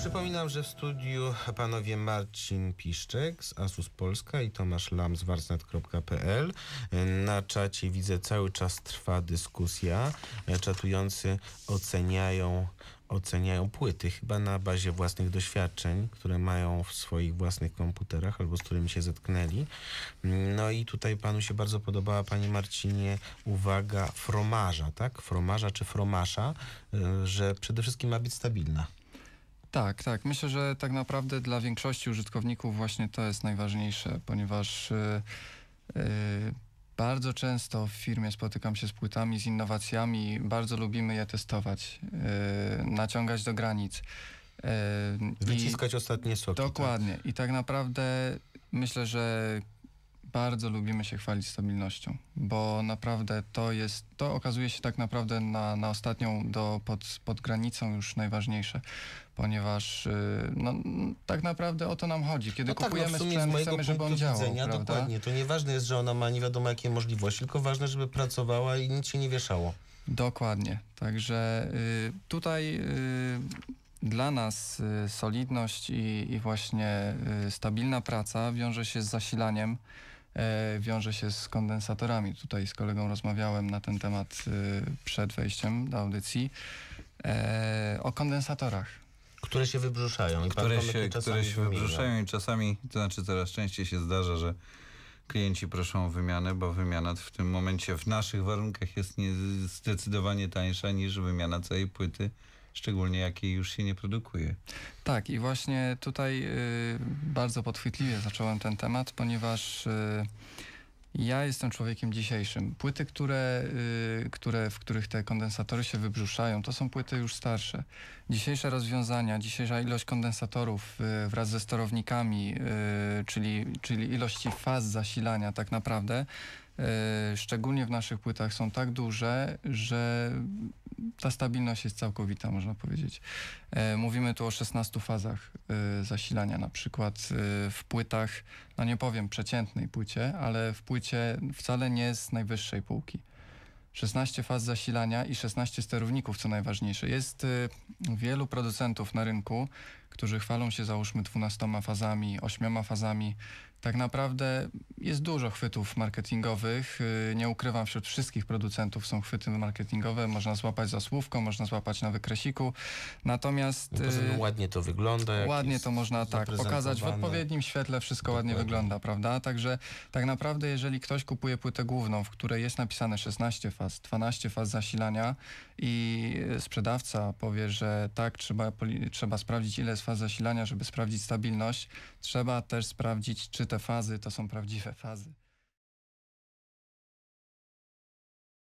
Przypominam, że w studiu panowie Marcin Piszczek z Asus Polska i Tomasz Lam z warsnet.pl. Na czacie widzę cały czas trwa dyskusja. Czatujący oceniają oceniają płyty chyba na bazie własnych doświadczeń, które mają w swoich własnych komputerach albo z którymi się zetknęli. No i tutaj panu się bardzo podobała, panie Marcinie, uwaga fromarza, tak? Fromarza czy fromasza, że przede wszystkim ma być stabilna. Tak, tak. Myślę, że tak naprawdę dla większości użytkowników właśnie to jest najważniejsze, ponieważ yy, bardzo często w firmie spotykam się z płytami, z innowacjami, bardzo lubimy je testować, yy, naciągać do granic. Yy, Wyciskać ostatnie soki. Tak? Dokładnie. Tak? I tak naprawdę myślę, że bardzo lubimy się chwalić stabilnością, bo naprawdę to jest, to okazuje się tak naprawdę na, na ostatnią do, pod, pod granicą już najważniejsze, ponieważ y, no, tak naprawdę o to nam chodzi. Kiedy no, tak, no kupujemy no sprzęt, chcemy, żeby on działał. Widzenia, Dokładnie, to nieważne jest, że ona ma nie wiadomo jakie możliwości, tylko ważne, żeby pracowała i nic się nie wieszało. Dokładnie, także y, tutaj... Y, dla nas y, solidność i, i właśnie y, stabilna praca wiąże się z zasilaniem E, wiąże się z kondensatorami. Tutaj z kolegą rozmawiałem na ten temat e, przed wejściem do audycji e, o kondensatorach. Które się wybrzuszają. I które się, które się wybrzuszają i czasami, to znaczy coraz częściej się zdarza, że klienci proszą o wymianę, bo wymiana w tym momencie w naszych warunkach jest nie, zdecydowanie tańsza niż wymiana całej płyty szczególnie jakiej już się nie produkuje. Tak, i właśnie tutaj y, bardzo podchwytliwie zacząłem ten temat, ponieważ y, ja jestem człowiekiem dzisiejszym. Płyty, które, y, które, w których te kondensatory się wybrzuszają, to są płyty już starsze. Dzisiejsze rozwiązania, dzisiejsza ilość kondensatorów wraz ze sterownikami, czyli, czyli ilości faz zasilania tak naprawdę, szczególnie w naszych płytach są tak duże, że ta stabilność jest całkowita, można powiedzieć. E, mówimy tu o 16 fazach e, zasilania, na przykład e, w płytach, no nie powiem przeciętnej płycie, ale w płycie wcale nie z najwyższej półki. 16 faz zasilania i 16 sterowników, co najważniejsze. Jest wielu producentów na rynku, którzy chwalą się załóżmy 12 fazami, 8 fazami, tak naprawdę jest dużo chwytów marketingowych. Y, nie ukrywam, wśród wszystkich producentów są chwyty marketingowe. Można złapać za słówko, można złapać na wykresiku. Natomiast... No y, ładnie to wygląda. Ładnie to można tak pokazać. W odpowiednim świetle wszystko ładnie wygląda, prawda? Także tak naprawdę, jeżeli ktoś kupuje płytę główną, w której jest napisane 16 faz, 12 faz zasilania i y, sprzedawca powie, że tak, trzeba, trzeba sprawdzić, ile jest zasilania, żeby sprawdzić stabilność, trzeba też sprawdzić, czy te fazy to są prawdziwe fazy.